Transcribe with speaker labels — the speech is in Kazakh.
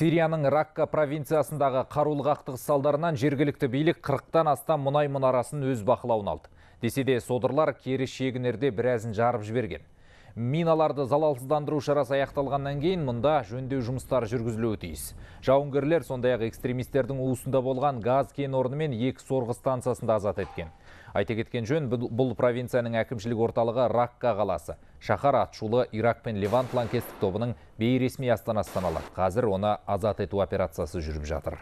Speaker 1: Сирияның Ракка провинциясындағы қарулы қақтығыс салдарынан жергілікті билік 40-тан астам мұнай мұнарасын өз бақылауын алды. Десе де содырлар кері шегінерде біразын жарып жіберген. Миналарды залалсыздандыру шарасы аяқталғаннан кейін мұнда жөндеу жұмыстары жүргізілуі тиіс. Жауынгерлер сондай-ақ экстремистердің уысында болған газ кен орны мен екі сорғы да азат еткен. Айта кеткен жөн бұл провинцияның әкімшілік орталығы Ракка қаласы шахар Атшулы ирак пен левант лаңкестік тобының бейресми астанасы саналады қазір оны азат ету операциясы жүріп жатыр